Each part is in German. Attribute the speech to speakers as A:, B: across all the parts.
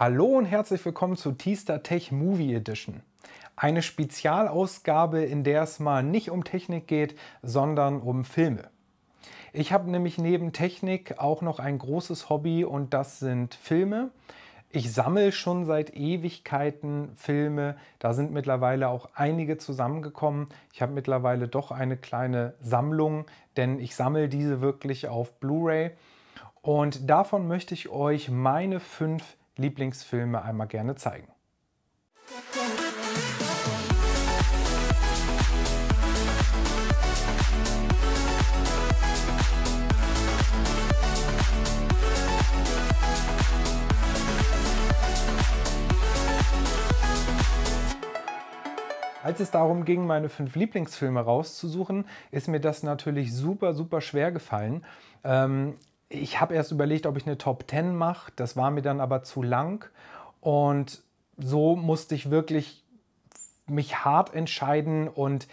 A: Hallo und herzlich willkommen zu Teaster Tech Movie Edition. Eine Spezialausgabe, in der es mal nicht um Technik geht, sondern um Filme. Ich habe nämlich neben Technik auch noch ein großes Hobby und das sind Filme. Ich sammle schon seit Ewigkeiten Filme. Da sind mittlerweile auch einige zusammengekommen. Ich habe mittlerweile doch eine kleine Sammlung, denn ich sammle diese wirklich auf Blu-ray. Und davon möchte ich euch meine fünf Lieblingsfilme einmal gerne zeigen. Als es darum ging, meine fünf Lieblingsfilme rauszusuchen, ist mir das natürlich super, super schwer gefallen. Ähm, ich habe erst überlegt, ob ich eine Top 10 mache. Das war mir dann aber zu lang. Und so musste ich wirklich mich hart entscheiden und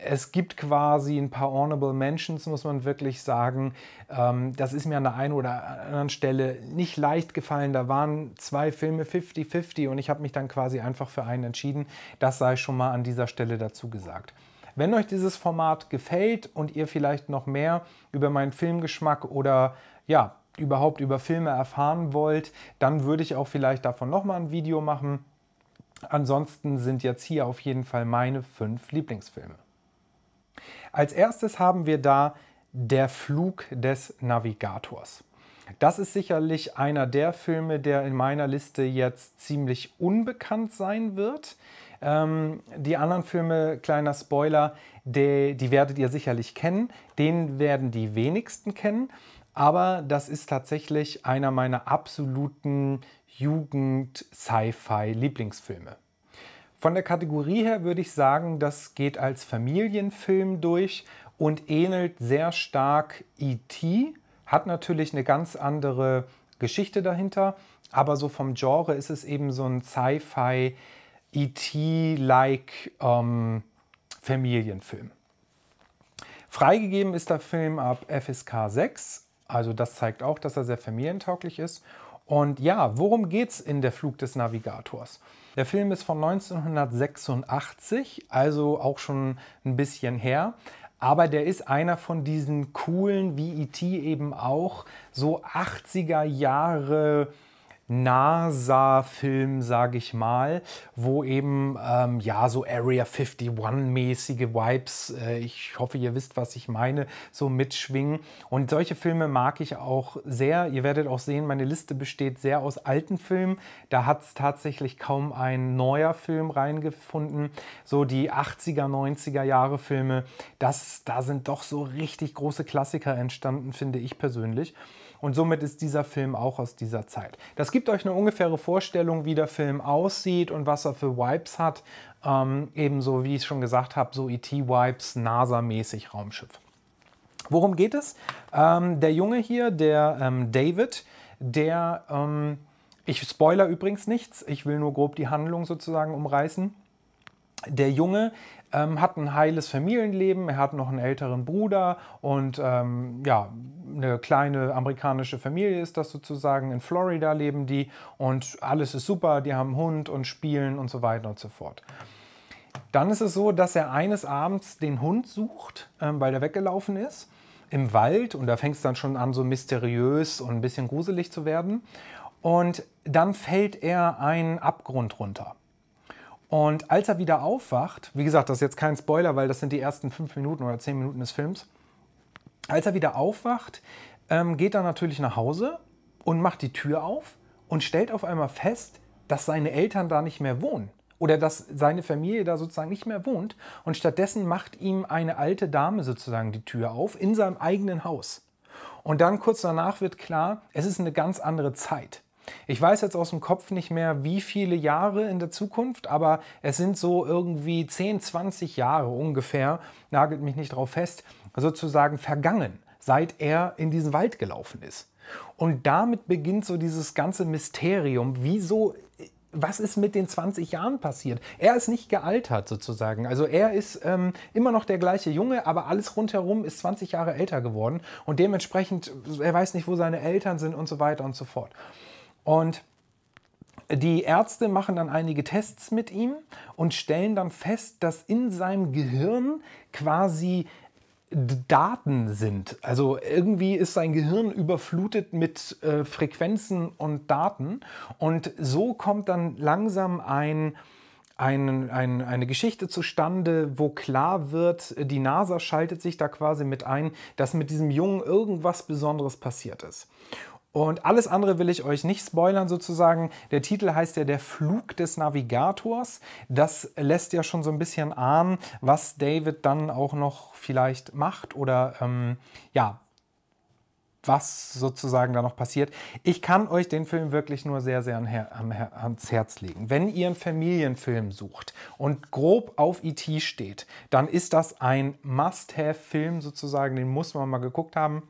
A: es gibt quasi ein paar Honorable Mentions, muss man wirklich sagen. Ähm, das ist mir an der einen oder anderen Stelle nicht leicht gefallen. Da waren zwei Filme 50-50 und ich habe mich dann quasi einfach für einen entschieden. Das sei schon mal an dieser Stelle dazu gesagt. Wenn euch dieses Format gefällt und ihr vielleicht noch mehr über meinen Filmgeschmack oder ja, überhaupt über Filme erfahren wollt, dann würde ich auch vielleicht davon nochmal ein Video machen. Ansonsten sind jetzt hier auf jeden Fall meine fünf Lieblingsfilme. Als erstes haben wir da Der Flug des Navigators. Das ist sicherlich einer der Filme, der in meiner Liste jetzt ziemlich unbekannt sein wird. Ähm, die anderen Filme, kleiner Spoiler, die, die werdet ihr sicherlich kennen. Den werden die wenigsten kennen. Aber das ist tatsächlich einer meiner absoluten Jugend-Sci-Fi-Lieblingsfilme. Von der Kategorie her würde ich sagen, das geht als Familienfilm durch und ähnelt sehr stark E.T., hat natürlich eine ganz andere Geschichte dahinter, aber so vom Genre ist es eben so ein Sci-Fi-Film. ET-like ähm, Familienfilm. Freigegeben ist der Film ab FSK 6, also das zeigt auch, dass er sehr familientauglich ist. Und ja, worum geht's in Der Flug des Navigators? Der Film ist von 1986, also auch schon ein bisschen her. Aber der ist einer von diesen coolen, wie E.T. eben auch, so 80er Jahre NASA-Film, sage ich mal, wo eben ähm, ja so Area 51-mäßige Vibes, äh, ich hoffe, ihr wisst, was ich meine, so mitschwingen. Und solche Filme mag ich auch sehr. Ihr werdet auch sehen, meine Liste besteht sehr aus alten Filmen. Da hat es tatsächlich kaum ein neuer Film reingefunden. So die 80er, 90er Jahre Filme, das, da sind doch so richtig große Klassiker entstanden, finde ich persönlich. Und somit ist dieser Film auch aus dieser Zeit. Das gibt euch eine ungefähre Vorstellung, wie der Film aussieht und was er für Vibes hat. Ähm, ebenso, wie ich schon gesagt habe, so ET-Vibes, NASA-mäßig Raumschiff. Worum geht es? Ähm, der Junge hier, der ähm, David, der, ähm, ich spoiler übrigens nichts, ich will nur grob die Handlung sozusagen umreißen. Der Junge ähm, hat ein heiles Familienleben, er hat noch einen älteren Bruder und ähm, ja, eine kleine amerikanische Familie ist das sozusagen. In Florida leben die und alles ist super, die haben einen Hund und spielen und so weiter und so fort. Dann ist es so, dass er eines Abends den Hund sucht, ähm, weil er weggelaufen ist, im Wald und da fängt es dann schon an, so mysteriös und ein bisschen gruselig zu werden. Und dann fällt er einen Abgrund runter. Und als er wieder aufwacht, wie gesagt, das ist jetzt kein Spoiler, weil das sind die ersten fünf Minuten oder zehn Minuten des Films. Als er wieder aufwacht, ähm, geht er natürlich nach Hause und macht die Tür auf und stellt auf einmal fest, dass seine Eltern da nicht mehr wohnen oder dass seine Familie da sozusagen nicht mehr wohnt und stattdessen macht ihm eine alte Dame sozusagen die Tür auf in seinem eigenen Haus. Und dann kurz danach wird klar, es ist eine ganz andere Zeit. Ich weiß jetzt aus dem Kopf nicht mehr, wie viele Jahre in der Zukunft, aber es sind so irgendwie 10, 20 Jahre ungefähr, nagelt mich nicht drauf fest, sozusagen vergangen, seit er in diesen Wald gelaufen ist. Und damit beginnt so dieses ganze Mysterium, wieso was ist mit den 20 Jahren passiert? Er ist nicht gealtert sozusagen. Also er ist ähm, immer noch der gleiche Junge, aber alles rundherum ist 20 Jahre älter geworden und dementsprechend, er weiß nicht, wo seine Eltern sind und so weiter und so fort. Und die Ärzte machen dann einige Tests mit ihm und stellen dann fest, dass in seinem Gehirn quasi Daten sind. Also irgendwie ist sein Gehirn überflutet mit äh, Frequenzen und Daten. Und so kommt dann langsam ein ein, ein, eine Geschichte zustande, wo klar wird, die NASA schaltet sich da quasi mit ein, dass mit diesem Jungen irgendwas Besonderes passiert ist. Und alles andere will ich euch nicht spoilern sozusagen. Der Titel heißt ja Der Flug des Navigators. Das lässt ja schon so ein bisschen ahnen, was David dann auch noch vielleicht macht oder ähm, ja, was sozusagen da noch passiert. Ich kann euch den Film wirklich nur sehr, sehr ans Herz legen. Wenn ihr einen Familienfilm sucht und grob auf IT e steht, dann ist das ein Must-Have-Film sozusagen, den muss man mal geguckt haben.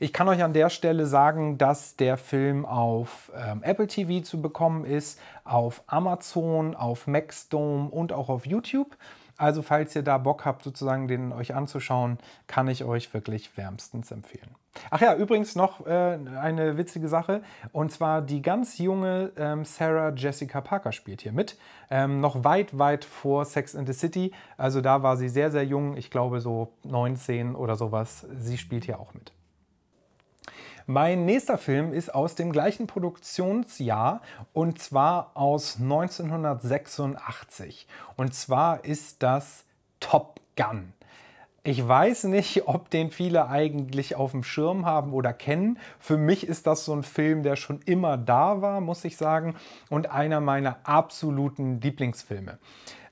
A: Ich kann euch an der Stelle sagen, dass der Film auf ähm, Apple TV zu bekommen ist, auf Amazon, auf Maxdome und auch auf YouTube. Also falls ihr da Bock habt, sozusagen den euch anzuschauen, kann ich euch wirklich wärmstens empfehlen. Ach ja, übrigens noch äh, eine witzige Sache. Und zwar die ganz junge ähm, Sarah Jessica Parker spielt hier mit. Ähm, noch weit, weit vor Sex in the City. Also da war sie sehr, sehr jung. Ich glaube so 19 oder sowas. Sie spielt hier auch mit. Mein nächster Film ist aus dem gleichen Produktionsjahr und zwar aus 1986. Und zwar ist das Top Gun. Ich weiß nicht, ob den viele eigentlich auf dem Schirm haben oder kennen. Für mich ist das so ein Film, der schon immer da war, muss ich sagen, und einer meiner absoluten Lieblingsfilme.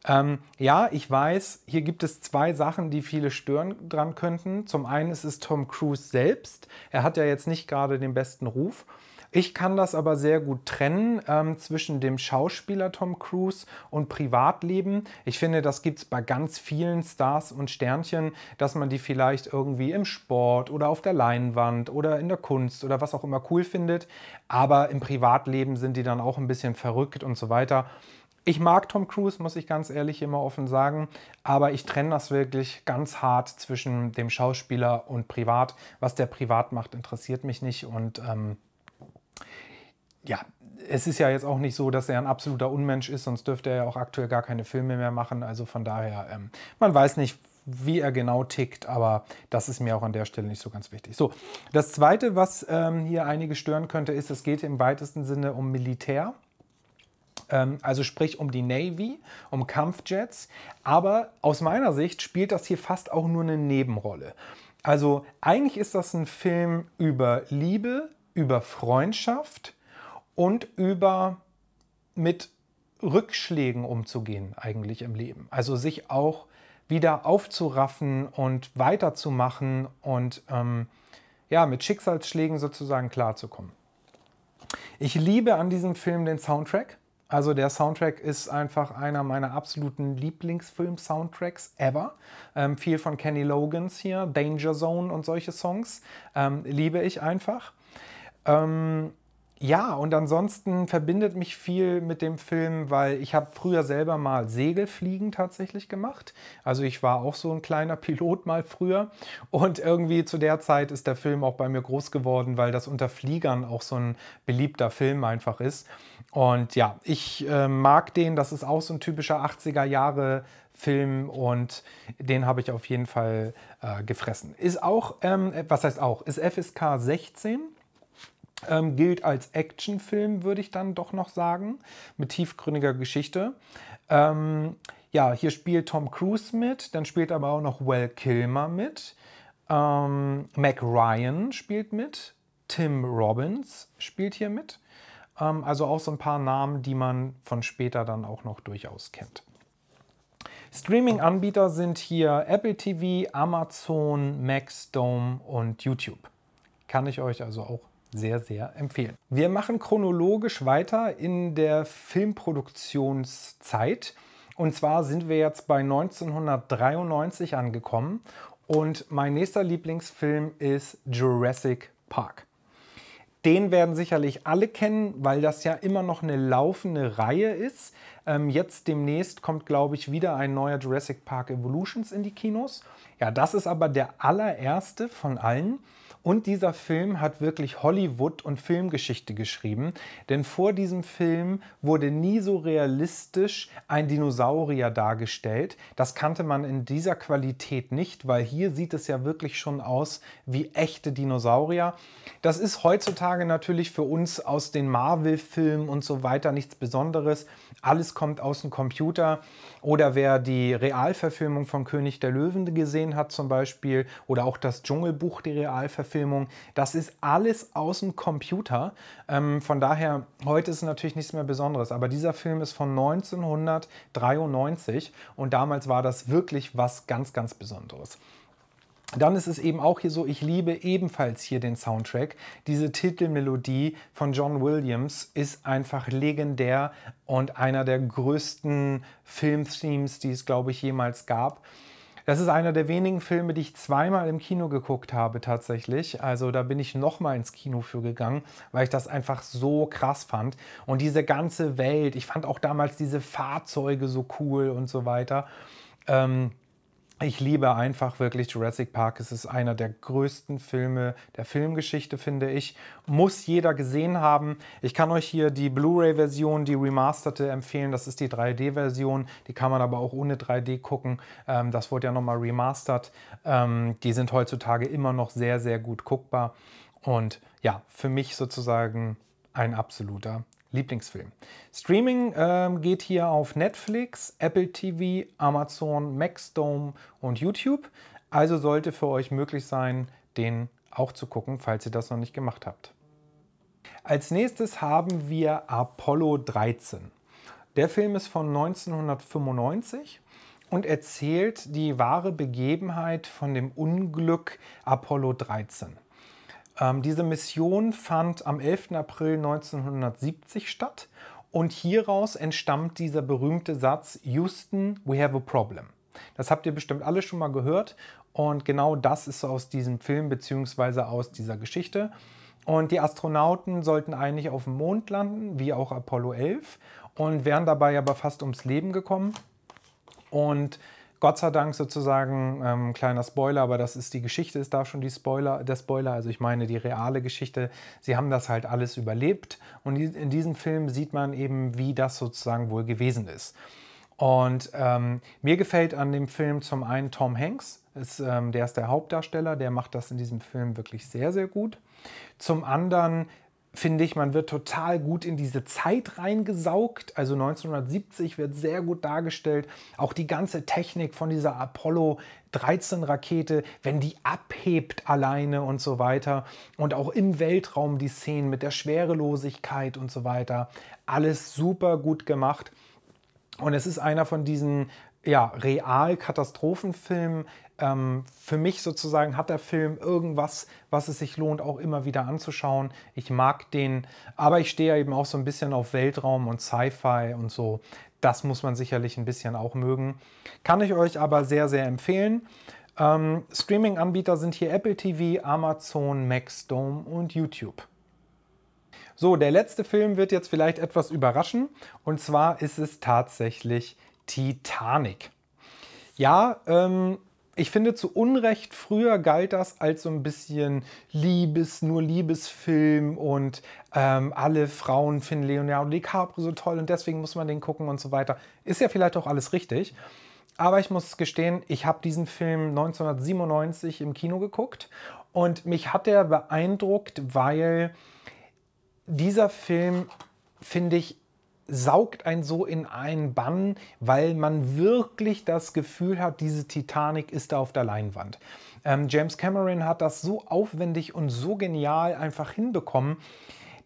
A: Ähm, ja, ich weiß, hier gibt es zwei Sachen, die viele stören dran könnten. Zum einen ist es Tom Cruise selbst. Er hat ja jetzt nicht gerade den besten Ruf. Ich kann das aber sehr gut trennen ähm, zwischen dem Schauspieler Tom Cruise und Privatleben. Ich finde, das gibt es bei ganz vielen Stars und Sternchen, dass man die vielleicht irgendwie im Sport oder auf der Leinwand oder in der Kunst oder was auch immer cool findet. Aber im Privatleben sind die dann auch ein bisschen verrückt und so weiter. Ich mag Tom Cruise, muss ich ganz ehrlich immer offen sagen, aber ich trenne das wirklich ganz hart zwischen dem Schauspieler und Privat. Was der privat macht, interessiert mich nicht und ähm, ja, es ist ja jetzt auch nicht so, dass er ein absoluter Unmensch ist, sonst dürfte er ja auch aktuell gar keine Filme mehr machen. Also von daher, ähm, man weiß nicht, wie er genau tickt, aber das ist mir auch an der Stelle nicht so ganz wichtig. So, das Zweite, was ähm, hier einige stören könnte, ist, es geht im weitesten Sinne um Militär. Ähm, also sprich um die Navy, um Kampfjets. Aber aus meiner Sicht spielt das hier fast auch nur eine Nebenrolle. Also eigentlich ist das ein Film über Liebe, über Freundschaft und über mit Rückschlägen umzugehen eigentlich im Leben. Also sich auch wieder aufzuraffen und weiterzumachen und ähm, ja, mit Schicksalsschlägen sozusagen klarzukommen. Ich liebe an diesem Film den Soundtrack. Also der Soundtrack ist einfach einer meiner absoluten Lieblingsfilm-Soundtracks ever. Ähm, viel von Kenny Logans hier, Danger Zone und solche Songs ähm, liebe ich einfach. Ähm, ja, und ansonsten verbindet mich viel mit dem Film, weil ich habe früher selber mal Segelfliegen tatsächlich gemacht. Also ich war auch so ein kleiner Pilot mal früher. Und irgendwie zu der Zeit ist der Film auch bei mir groß geworden, weil das unter Fliegern auch so ein beliebter Film einfach ist. Und ja, ich äh, mag den. Das ist auch so ein typischer 80er Jahre Film und den habe ich auf jeden Fall äh, gefressen. Ist auch, ähm, was heißt auch, ist FSK 16 ähm, gilt als Actionfilm, würde ich dann doch noch sagen, mit tiefgründiger Geschichte. Ähm, ja, hier spielt Tom Cruise mit, dann spielt aber auch noch Will Kilmer mit. Ähm, Mac Ryan spielt mit, Tim Robbins spielt hier mit. Ähm, also auch so ein paar Namen, die man von später dann auch noch durchaus kennt. Streaming-Anbieter sind hier Apple TV, Amazon, Maxdome und YouTube. Kann ich euch also auch sehr, sehr empfehlen. Wir machen chronologisch weiter in der Filmproduktionszeit. Und zwar sind wir jetzt bei 1993 angekommen und mein nächster Lieblingsfilm ist Jurassic Park. Den werden sicherlich alle kennen, weil das ja immer noch eine laufende Reihe ist. Ähm, jetzt demnächst kommt, glaube ich, wieder ein neuer Jurassic Park Evolutions in die Kinos. Ja, das ist aber der allererste von allen. Und dieser Film hat wirklich Hollywood und Filmgeschichte geschrieben, denn vor diesem Film wurde nie so realistisch ein Dinosaurier dargestellt. Das kannte man in dieser Qualität nicht, weil hier sieht es ja wirklich schon aus wie echte Dinosaurier. Das ist heutzutage natürlich für uns aus den Marvel-Filmen und so weiter nichts Besonderes, alles kommt aus dem Computer. Oder wer die Realverfilmung von König der Löwen gesehen hat zum Beispiel oder auch das Dschungelbuch, die Realverfilmung, das ist alles aus dem Computer. Ähm, von daher, heute ist natürlich nichts mehr Besonderes. Aber dieser Film ist von 1993 und damals war das wirklich was ganz, ganz Besonderes dann ist es eben auch hier so, ich liebe ebenfalls hier den Soundtrack. Diese Titelmelodie von John Williams ist einfach legendär und einer der größten Filmthemes, die es, glaube ich, jemals gab. Das ist einer der wenigen Filme, die ich zweimal im Kino geguckt habe tatsächlich. Also da bin ich nochmal ins Kino für gegangen, weil ich das einfach so krass fand. Und diese ganze Welt, ich fand auch damals diese Fahrzeuge so cool und so weiter. Ähm, ich liebe einfach wirklich Jurassic Park. Es ist einer der größten Filme der Filmgeschichte, finde ich. Muss jeder gesehen haben. Ich kann euch hier die Blu-ray-Version, die remasterte, empfehlen. Das ist die 3D-Version. Die kann man aber auch ohne 3D gucken. Ähm, das wurde ja nochmal remastert. Ähm, die sind heutzutage immer noch sehr, sehr gut guckbar. Und ja, für mich sozusagen ein absoluter Lieblingsfilm. Streaming ähm, geht hier auf Netflix, Apple TV, Amazon, Maxdome und YouTube. Also sollte für euch möglich sein, den auch zu gucken, falls ihr das noch nicht gemacht habt. Als nächstes haben wir Apollo 13. Der Film ist von 1995 und erzählt die wahre Begebenheit von dem Unglück Apollo 13. Ähm, diese Mission fand am 11. April 1970 statt und hieraus entstammt dieser berühmte Satz Houston, we have a problem. Das habt ihr bestimmt alle schon mal gehört und genau das ist aus diesem Film bzw. aus dieser Geschichte. Und die Astronauten sollten eigentlich auf dem Mond landen, wie auch Apollo 11, und wären dabei aber fast ums Leben gekommen. Und Gott sei Dank sozusagen, ähm, kleiner Spoiler, aber das ist die Geschichte, ist da schon die Spoiler, der Spoiler, also ich meine die reale Geschichte. Sie haben das halt alles überlebt und in diesem Film sieht man eben, wie das sozusagen wohl gewesen ist. Und ähm, mir gefällt an dem Film zum einen Tom Hanks, ist, ähm, der ist der Hauptdarsteller, der macht das in diesem Film wirklich sehr, sehr gut. Zum anderen finde ich, man wird total gut in diese Zeit reingesaugt. Also 1970 wird sehr gut dargestellt. Auch die ganze Technik von dieser Apollo 13 Rakete, wenn die abhebt alleine und so weiter. Und auch im Weltraum die Szenen mit der Schwerelosigkeit und so weiter. Alles super gut gemacht. Und es ist einer von diesen ja, Real-Katastrophenfilm. Ähm, für mich sozusagen hat der Film irgendwas, was es sich lohnt, auch immer wieder anzuschauen. Ich mag den, aber ich stehe ja eben auch so ein bisschen auf Weltraum und Sci-Fi und so. Das muss man sicherlich ein bisschen auch mögen. Kann ich euch aber sehr, sehr empfehlen. Ähm, Streaming-Anbieter sind hier Apple TV, Amazon, Maxdome und YouTube. So, der letzte Film wird jetzt vielleicht etwas überraschen. Und zwar ist es tatsächlich Titanic. Ja, ähm, ich finde zu Unrecht, früher galt das als so ein bisschen Liebes, nur Liebesfilm und ähm, alle Frauen finden Leonardo DiCaprio so toll und deswegen muss man den gucken und so weiter. Ist ja vielleicht auch alles richtig. Aber ich muss gestehen, ich habe diesen Film 1997 im Kino geguckt und mich hat er beeindruckt, weil dieser Film, finde ich, saugt einen so in einen Bann, weil man wirklich das Gefühl hat, diese Titanic ist da auf der Leinwand. Ähm, James Cameron hat das so aufwendig und so genial einfach hinbekommen,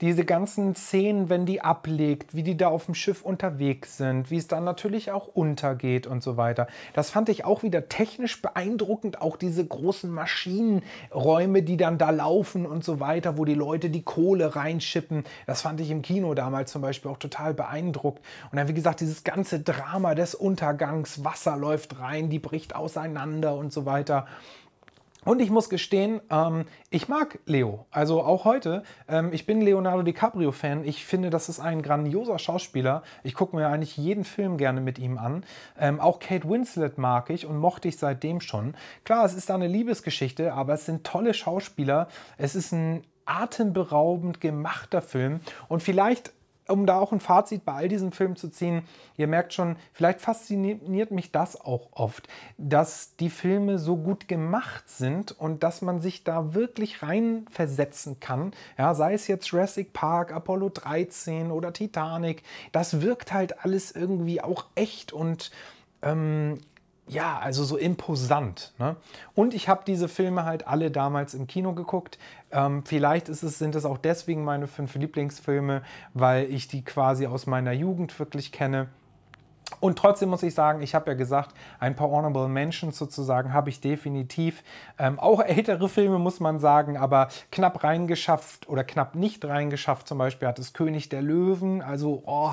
A: diese ganzen Szenen, wenn die ablegt, wie die da auf dem Schiff unterwegs sind, wie es dann natürlich auch untergeht und so weiter. Das fand ich auch wieder technisch beeindruckend, auch diese großen Maschinenräume, die dann da laufen und so weiter, wo die Leute die Kohle reinschippen. Das fand ich im Kino damals zum Beispiel auch total beeindruckt. Und dann, wie gesagt, dieses ganze Drama des Untergangs, Wasser läuft rein, die bricht auseinander und so weiter. Und ich muss gestehen, ähm, ich mag Leo. Also auch heute. Ähm, ich bin Leonardo DiCaprio-Fan. Ich finde, das ist ein grandioser Schauspieler. Ich gucke mir eigentlich jeden Film gerne mit ihm an. Ähm, auch Kate Winslet mag ich und mochte ich seitdem schon. Klar, es ist da eine Liebesgeschichte, aber es sind tolle Schauspieler. Es ist ein atemberaubend gemachter Film. Und vielleicht um da auch ein Fazit bei all diesen Filmen zu ziehen, ihr merkt schon, vielleicht fasziniert mich das auch oft, dass die Filme so gut gemacht sind und dass man sich da wirklich reinversetzen kann. Ja, sei es jetzt Jurassic Park, Apollo 13 oder Titanic, das wirkt halt alles irgendwie auch echt und ähm, ja, also so imposant. Ne? Und ich habe diese Filme halt alle damals im Kino geguckt. Ähm, vielleicht ist es, sind es auch deswegen meine fünf Lieblingsfilme, weil ich die quasi aus meiner Jugend wirklich kenne. Und trotzdem muss ich sagen, ich habe ja gesagt, ein paar Honorable Mentions sozusagen habe ich definitiv. Ähm, auch ältere Filme muss man sagen, aber knapp reingeschafft oder knapp nicht reingeschafft. Zum Beispiel hat es König der Löwen, also oh,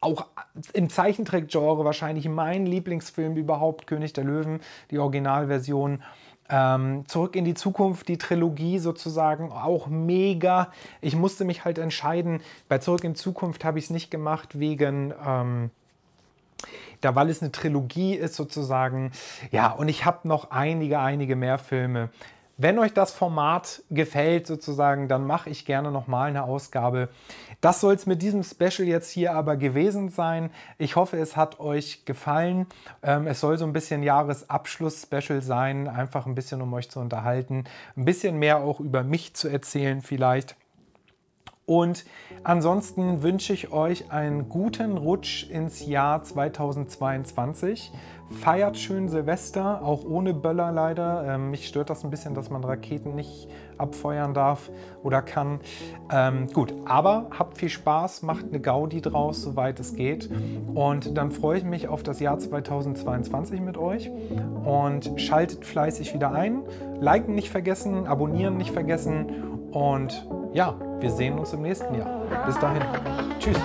A: auch im Zeichentrick-Genre wahrscheinlich mein Lieblingsfilm überhaupt, König der Löwen, die Originalversion. Ähm, zurück in die Zukunft, die Trilogie sozusagen, auch mega. Ich musste mich halt entscheiden. Bei Zurück in Zukunft habe ich es nicht gemacht wegen... Ähm, da weil es eine Trilogie ist sozusagen. Ja, und ich habe noch einige, einige mehr Filme, wenn euch das Format gefällt, sozusagen, dann mache ich gerne nochmal eine Ausgabe. Das soll es mit diesem Special jetzt hier aber gewesen sein. Ich hoffe, es hat euch gefallen. Ähm, es soll so ein bisschen Jahresabschluss-Special sein, einfach ein bisschen, um euch zu unterhalten, ein bisschen mehr auch über mich zu erzählen vielleicht. Und ansonsten wünsche ich euch einen guten Rutsch ins Jahr 2022. Feiert schön Silvester, auch ohne Böller leider. Ähm, mich stört das ein bisschen, dass man Raketen nicht abfeuern darf oder kann. Ähm, gut, aber habt viel Spaß, macht eine Gaudi draus, soweit es geht. Und dann freue ich mich auf das Jahr 2022 mit euch. Und schaltet fleißig wieder ein. Liken nicht vergessen, abonnieren nicht vergessen. Und ja, wir sehen uns im nächsten Jahr. Bis dahin. Tschüss.